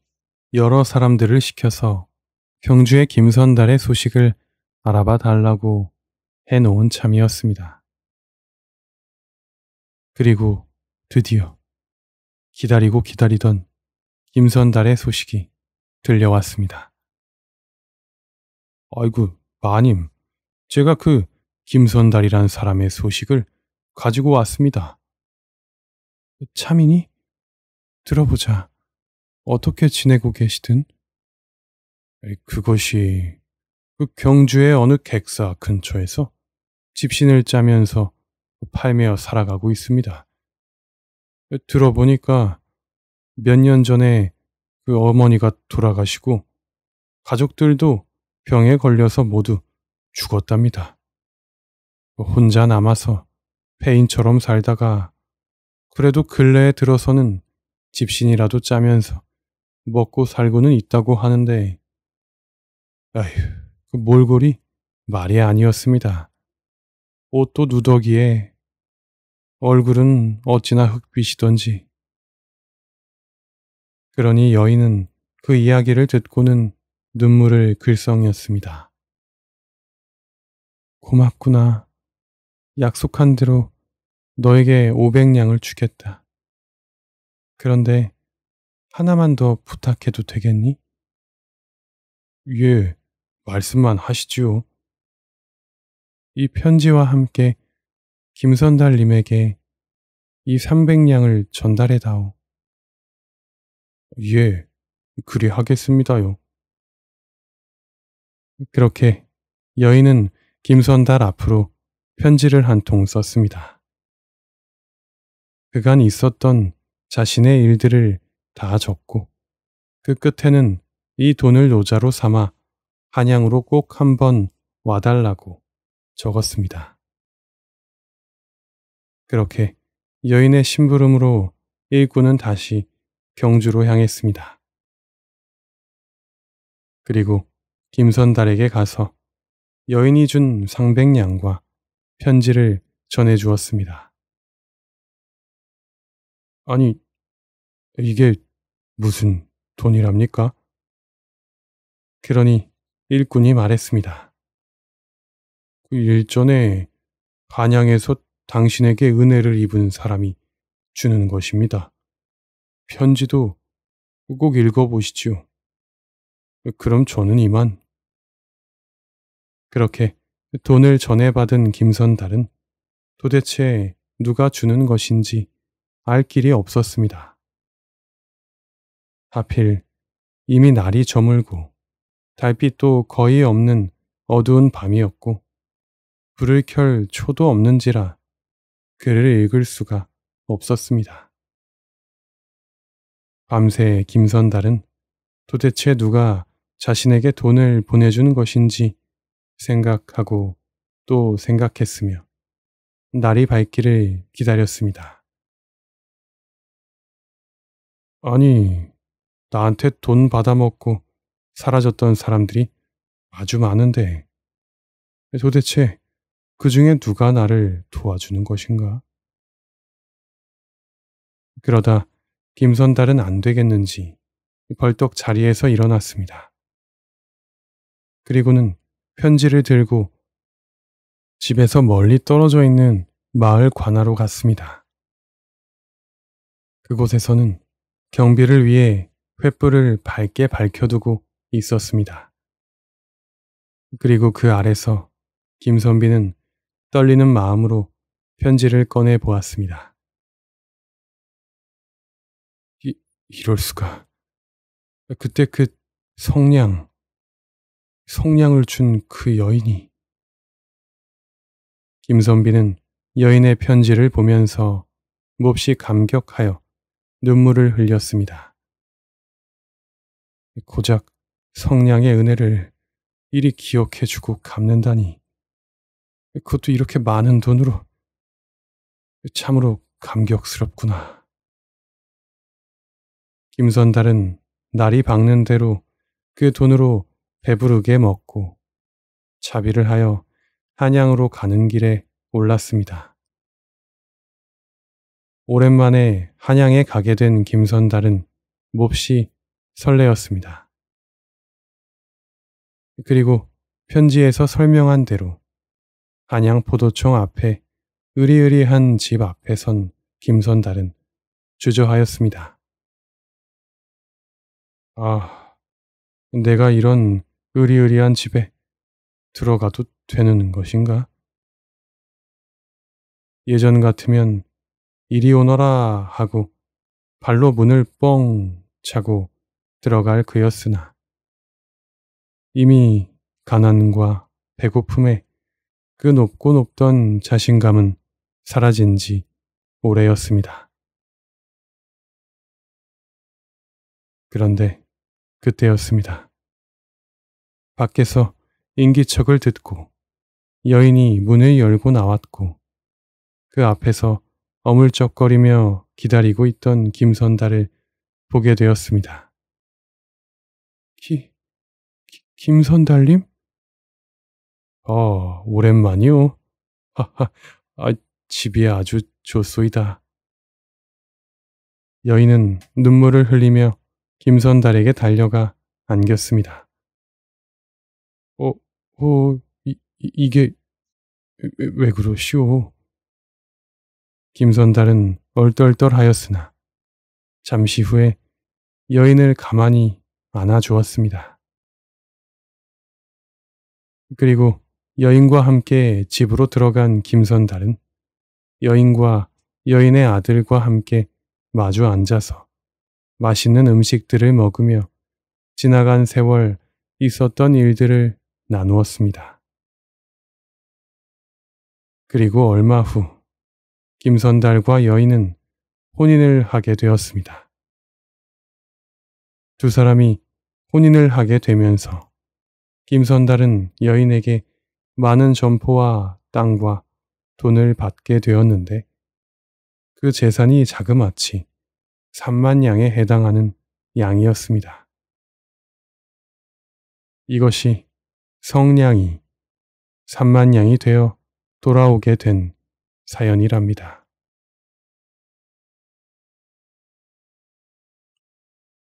[SPEAKER 1] 여러 사람들을 시켜서 경주의 김선달의 소식을 알아봐 달라고 해놓은 참이었습니다. 그리고 드디어 기다리고 기다리던 김선달의 소식이 들려왔습니다. 아이고, 마님. 제가 그 김선달이라는 사람의 소식을 가지고 왔습니다. 참이니? 들어보자. 어떻게 지내고 계시든? 그것이 그 경주의 어느 객사 근처에서 집신을 짜면서 팔매어 살아가고 있습니다. 들어보니까 몇 년 전에 그 어머니가 돌아가시고 가족들도 병에 걸려서 모두 죽었답니다. 혼자 남아서 폐인처럼 살다가 그래도 근래에 들어서는 집신이라도 짜면서 먹고 살고는 있다고 하는데 아휴 그 몰골이 말이 아니었습니다. 옷도 누더기에 얼굴은 어찌나 흑빛이던지 그러니 여인은 그 이야기를 듣고는 눈물을 글썽였습니다. 고맙구나. 약속한 대로 너에게 500냥을 주겠다. 그런데 하나만 더 부탁해도 되겠니? 예, 말씀만 하시지요. 이 편지와 함께 김선달님에게 이 300냥을 전달해다오. 예, 그리 하겠습니다요.
[SPEAKER 2] 그렇게 여인은 김선달
[SPEAKER 1] 앞으로 편지를 한 통 썼습니다. 그간 있었던 자신의 일들을 다 적고 그끝에는이 돈을 노자로 삼아 한양으로 꼭 한번 와달라고 적었습니다. 그렇게 여인의 심부름으로 일꾼은 다시 경주로 향했습니다. 그리고 김선달에게 가서 여인이 준 상백량과 편지를 전해 주었습니다.
[SPEAKER 2] 아니, 이게 무슨 돈이랍니까?
[SPEAKER 1] 그러니 일꾼이 말했습니다. 그 일전에 반양에서 당신에게 은혜를 입은 사람이 주는 것입니다. 편지도 꼭 읽어보시지요. 그럼 저는 이만. 그렇게 돈을 전해받은 김선달은 도대체 누가 주는 것인지 알 길이 없었습니다. 하필 이미 날이 저물고 달빛도 거의 없는 어두운 밤이었고 불을 켤 초도 없는지라 글을 읽을 수가 없었습니다. 밤새 김선달은 도대체 누가 자신에게 돈을 보내준 것인지 생각하고 또 생각했으며 날이 밝기를 기다렸습니다. 아니, 나한테 돈 받아먹고 사라졌던 사람들이 아주 많은데 도대체 그 중에 누가 나를 도와주는 것인가? 그러다 김선달은 안 되겠는지 벌떡 자리에서 일어났습니다. 그리고는 편지를 들고 집에서 멀리 떨어져 있는 마을 관아로 갔습니다. 그곳에서는 경비를 위해 횃불을 밝게 밝혀두고 있었습니다. 그리고 그 아래서 김선비는 떨리는 마음으로 편지를 꺼내 보았습니다. 이, 이럴 수가. 그때 그 성냥, 성냥을 준 그 여인이. 김선비는 여인의 편지를 보면서 몹시 감격하여 눈물을 흘렸습니다. 고작 성냥의 은혜를 이리 기억해주고 갚는다니. 그것도 이렇게 많은 돈으로. 참으로 감격스럽구나. 김선달은 날이 밝는 대로 그 돈으로 배부르게 먹고 자비를 하여 한양으로 가는 길에 올랐습니다. 오랜만에 한양에 가게 된 김선달은 몹시 설레었습니다. 그리고 편지에서 설명한 대로 한양 포도총 앞에 으리으리한 집 앞에 선 김선달은 주저하였습니다. 아, 내가 이런 으리으리한 집에 들어가도 되는 것인가? 예전 같으면 이리 오너라 하고 발로 문을 뻥 차고 들어갈 그였으나 이미 가난과 배고픔에 그 높고 높던 자신감은 사라진 지 오래였습니다.
[SPEAKER 2] 그런데 그때였습니다.
[SPEAKER 1] 밖에서 인기척을 듣고 여인이 문을 열고 나왔고 그 앞에서 어물쩍거리며 기다리고 있던 김선달을 보게 되었습니다. 기, 기 김선달님? 어, 오랜만이요. 하하, 아, 집이 아주 좋소이다. 여인은 눈물을 흘리며 김선달에게 달려가 안겼습니다. 어, 어, 이, 이게 왜, 왜 그러시오? 김선달은 얼떨떨하였으나 잠시 후에 여인을 가만히 안아주었습니다. 그리고 여인과 함께 집으로 들어간 김선달은 여인과 여인의 아들과 함께 마주 앉아서 맛있는 음식들을 먹으며 지나간 세월 있었던 일들을 나누었습니다. 그리고 얼마 후 김선달과 여인은 혼인을 하게 되었습니다. 두 사람이 혼인을 하게 되면서 김선달은 여인에게 많은 점포와 땅과 돈을 받게 되었는데 그 재산이 자그마치 3만 양에 해당하는 양이었습니다. 이것이 성량이 3만 양이 되어
[SPEAKER 2] 돌아오게 된 사연이랍니다.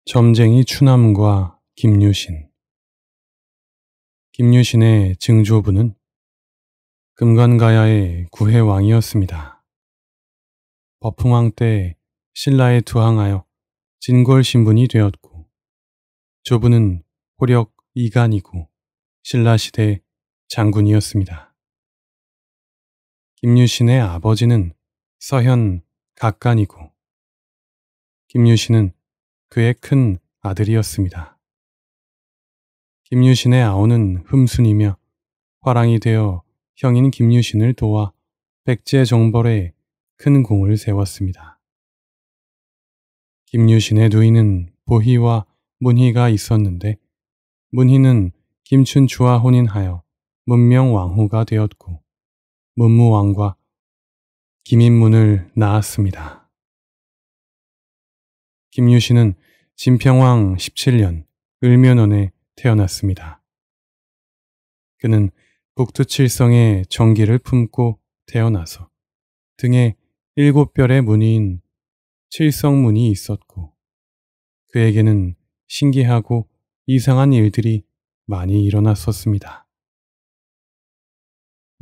[SPEAKER 2] 점쟁이 추남과 김유신 김유신의 증조부는
[SPEAKER 1] 금관가야의 구해왕이었습니다. 버풍왕 때 신라에 투항하여 진골 신분이 되었고 조부는 호력 이간이고 신라시대 장군이었습니다. 김유신의 아버지는 서현 각간이고 김유신은 그의 큰 아들이었습니다. 김유신의 아우는 흠순이며 화랑이 되어 형인 김유신을 도와 백제 정벌에 큰 공을 세웠습니다. 김유신의 누이는 보희와 문희가 있었는데 문희는 김춘 추와혼인하여 문명왕후가 되었고 문무왕과 김인문을 낳았습니다. 김유신은 진평왕 17년 을면원에 태어났습니다. 그는 북두칠성의 정기를 품고 태어나서 등에 일곱 별의 무늬인 칠성문이 있었고 그에게는 신기하고 이상한 일들이 많이 일어났었습니다.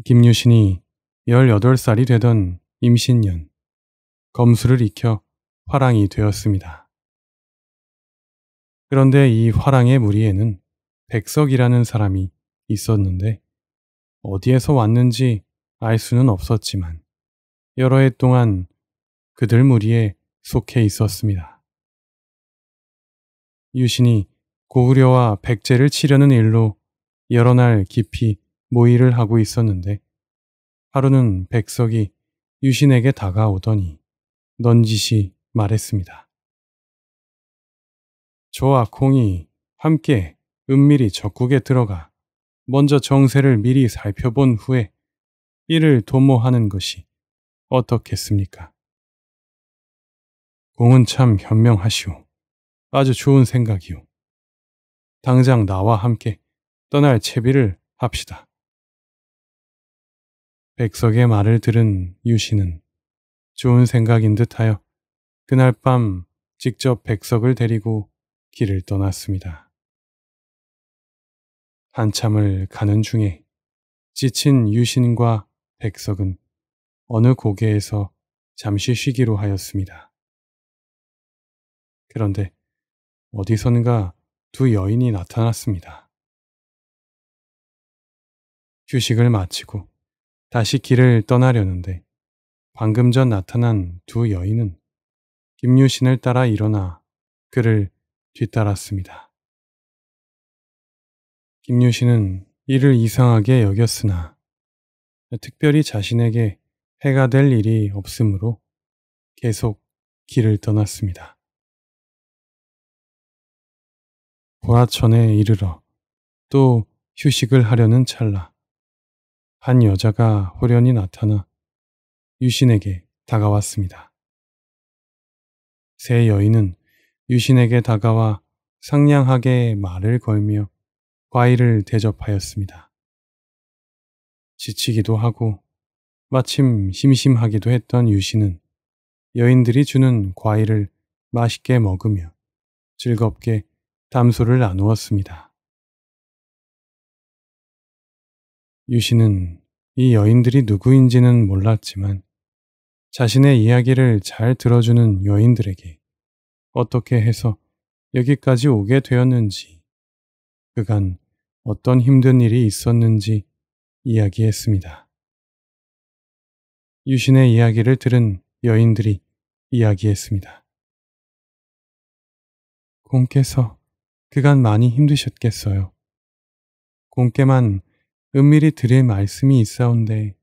[SPEAKER 1] 김유신이 18살이 되던 임신년 검수를 익혀 화랑이 되었습니다. 그런데 이 화랑의 무리에는 백석이라는 사람이 있었는데 어디에서 왔는지 알 수는 없었지만 여러 해 동안 그들 무리에 속해 있었습니다. 유신이 고구려와 백제를 치려는 일로 여러 날 깊이 모의를 뭐 하고 있었는데 하루는 백석이 유신에게 다가오더니 넌지시 말했습니다. 저와홍이 함께 은밀히 적국에 들어가 먼저 정세를 미리 살펴본 후에 이를 도모하는 것이 어떻겠습니까? 공은 참 현명하시오. 아주 좋은 생각이오. 당장 나와 함께 떠날 채비를 합시다. 백석의 말을 들은 유씨는 좋은 생각인 듯하여 그날 밤 직접 백석을 데리고 길을 떠났습니다. 한참을 가는 중에 지친 유신과 백석은 어느 고개에서 잠시 쉬기로 하였습니다. 그런데 어디선가 두 여인이 나타났습니다. 휴식을 마치고 다시 길을 떠나려는데 방금 전 나타난 두 여인은 김유신을 따라 일어나 그를 뒤따랐습니다. 김유신은 이를 이상하게 여겼으나 특별히 자신에게 해가 될 일이 없으므로 계속 길을 떠났습니다. 보라천에 이르러 또 휴식을 하려는 찰나 한 여자가 호련히 나타나 유신에게 다가왔습니다. 세 여인은 유신에게 다가와 상냥하게 말을 걸며 과일을 대접하였습니다. 지치기도 하고 마침 심심하기도 했던 유신은 여인들이 주는 과일을 맛있게 먹으며 즐겁게 담소를 나누었습니다. 유씨는 이 여인들이 누구인지는 몰랐지만 자신의 이야기를 잘 들어주는 여인들에게 어떻게 해서 여기까지 오게 되었는지 그간 어떤 힘든 일이 있었는지 이야기했습니다. 유신의 이야기를 들은 여인들이 이야기했습니다. 공께서 그간 많이 힘드셨겠어요. 공께만 은밀히 드릴 말씀이 있사온데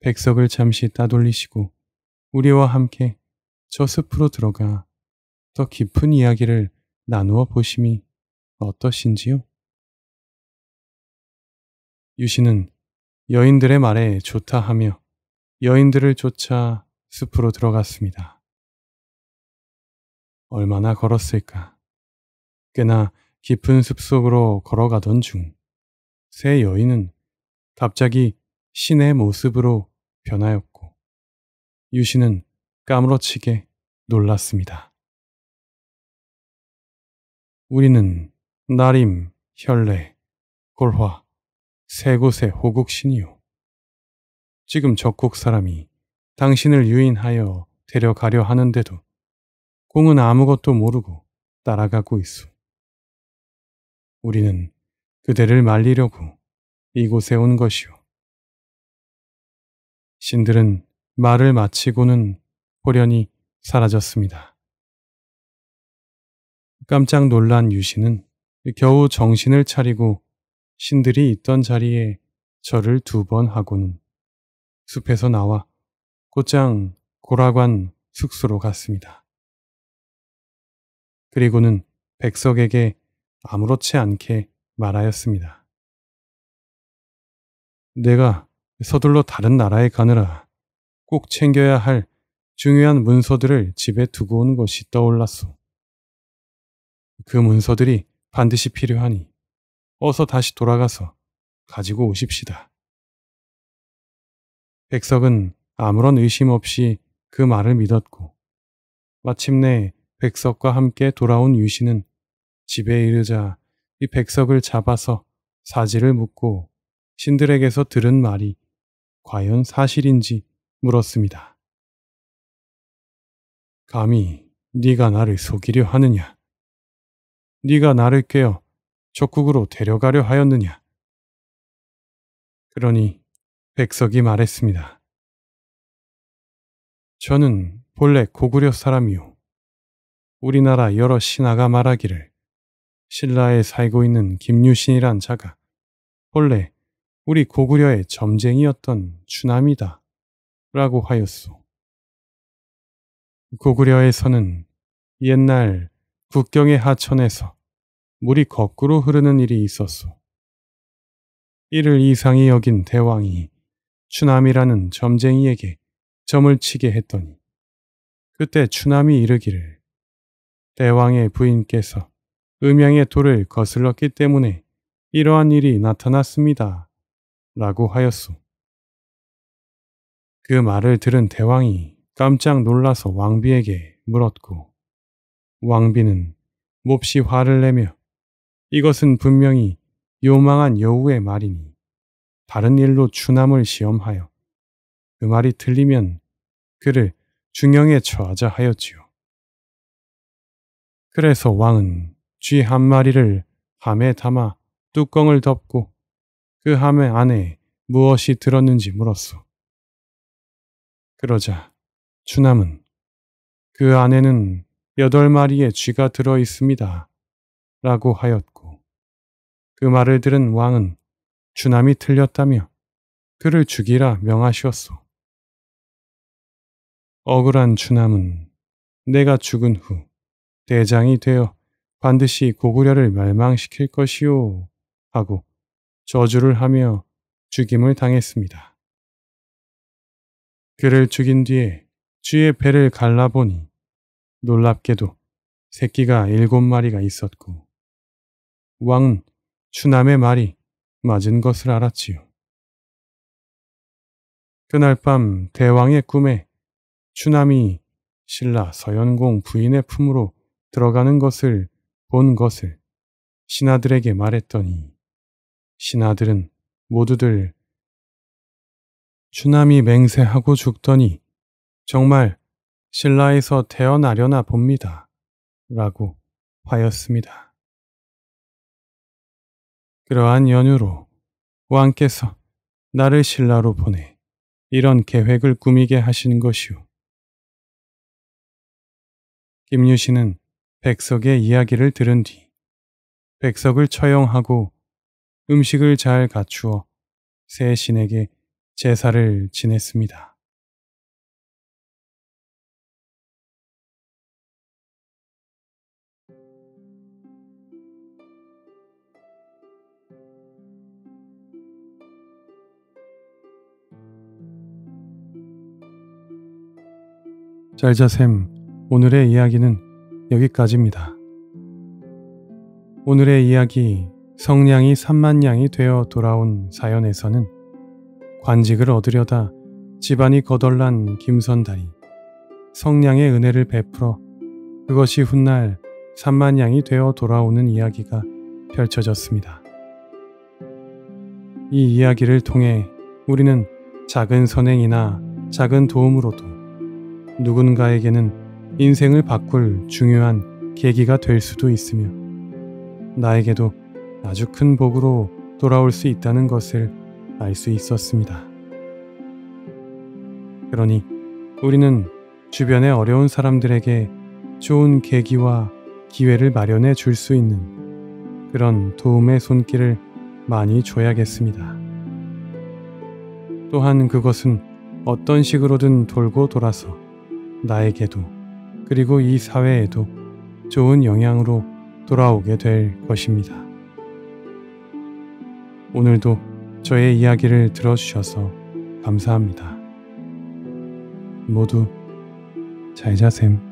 [SPEAKER 1] 백석을 잠시 따돌리시고 우리와 함께 저 숲으로 들어가 더 깊은 이야기를 나누어 보심이 어떠신지요? 유신은 여인들의 말에 좋다 하며 여인들을 쫓아 숲으로 들어갔습니다. 얼마나 걸었을까? 꽤나 깊은 숲속으로 걸어가던 중세 여인은 갑자기 신의 모습으로 변하였고 유신은 까무러치게
[SPEAKER 2] 놀랐습니다. 우리는 나림,
[SPEAKER 1] 현례, 골화 세 곳의 호국신이요. 지금 적국 사람이 당신을 유인하여 데려가려 하는데도 공은 아무것도 모르고 따라가고 있어. 우리는 그대를 말리려고 이곳에 온것이오 신들은 말을 마치고는 호련히 사라졌습니다. 깜짝 놀란 유신은 겨우 정신을 차리고 신들이 있던 자리에 절을 두 번 하고는 숲에서 나와 곧장 고라관 숙소로 갔습니다. 그리고는 백석에게 아무렇지 않게 말하였습니다. 내가 서둘러 다른 나라에 가느라 꼭 챙겨야 할 중요한 문서들을 집에 두고 온 것이 떠올랐소. 그 문서들이 반드시 필요하니 어서 다시 돌아가서 가지고 오십시다. 백석은 아무런 의심 없이 그 말을 믿었고 마침내 백석과 함께 돌아온 유씨는 집에 이르자 이 백석을 잡아서 사지를 묻고 신들에게서 들은 말이 과연 사실인지 물었습니다. 감히 네가 나를 속이려 하느냐? 네가 나를 깨어 적국으로 데려가려 하였느냐? 그러니 백석이 말했습니다. 저는 본래 고구려 사람이요. 우리나라 여러 신하가 말하기를 신라에 살고 있는 김유신이란 자가 본래 우리 고구려의 점쟁이였던 추남이다 라고 하였소. 고구려에서는 옛날 국경의 하천에서 물이 거꾸로 흐르는 일이 있었소. 이를 이상히 여긴 대왕이 추남이라는 점쟁이에게 점을 치게 했더니 그때 추남이 이르기를 대왕의 부인께서 음양의 돌을 거슬렀기 때문에 이러한 일이 나타났습니다. 라고 하였소. 그 말을 들은 대왕이 깜짝 놀라서 왕비에게 물었고 왕비는 몹시 화를 내며 이것은 분명히 요망한 여우의 말이니 다른 일로 추남을 시험하여 그 말이 틀리면 그를 중형에 처하자 하였지요. 그래서 왕은 쥐한 마리를 함에 담아 뚜껑을 덮고 그 함의 안에 무엇이 들었는지 물었소. 그러자 추남은 그 안에는 여덟 마리의 쥐가 들어 있습니다. 라고 하였고 그 말을 들은 왕은 추남이 틀렸다며 그를 죽이라 명하시었소. 억울한 추남은 내가 죽은 후 대장이 되어 반드시 고구려를 멸망시킬 것이요 하고 저주를 하며 죽임을 당했습니다. 그를 죽인 뒤에 쥐의 배를 갈라보니 놀랍게도 새끼가 일곱 마리가 있었고 왕은 추남의 말이 맞은 것을 알았지요. 그날 밤 대왕의 꿈에 추남이 신라 서연공 부인의 품으로 들어가는 것을 본 것을 신하들에게 말했더니 신하들은 모두들 주남이 맹세하고 죽더니 정말 신라에서 태어나려나 봅니다. 라고 하였습니다. 그러한 연유로 왕께서 나를 신라로 보내 이런 계획을 꾸미게 하신 것이요. 김유신은 백석의 이야기를 들은 뒤 백석을 처형하고 음식을 잘 갖추어 새 신에게 제사를
[SPEAKER 2] 지냈습니다.
[SPEAKER 1] 짤자샘, 오늘의 이야기는 여기까지입니다. 오늘의 이야기 성냥이 3만 양이 되어 돌아온 사연에서는 관직을 얻으려다 집안이 거덜난 김선달이 성냥의 은혜를 베풀어 그것이 훗날 3만 양이 되어 돌아오는 이야기가 펼쳐졌습니다. 이 이야기를 통해 우리는 작은 선행이나 작은 도움으로도 누군가에게는 인생을 바꿀 중요한 계기가 될 수도 있으며 나에게도 아주 큰 복으로 돌아올 수 있다는 것을 알 수 있었습니다. 그러니 우리는 주변의 어려운 사람들에게 좋은 계기와 기회를 마련해 줄 수 있는 그런 도움의 손길을 많이 줘야겠습니다. 또한 그것은 어떤 식으로든 돌고 돌아서 나에게도 그리고 이 사회에도 좋은 영향으로 돌아오게 될 것입니다. 오늘도 저의 이야기를 들어주셔서 감사합니다. 모두 잘 자셈.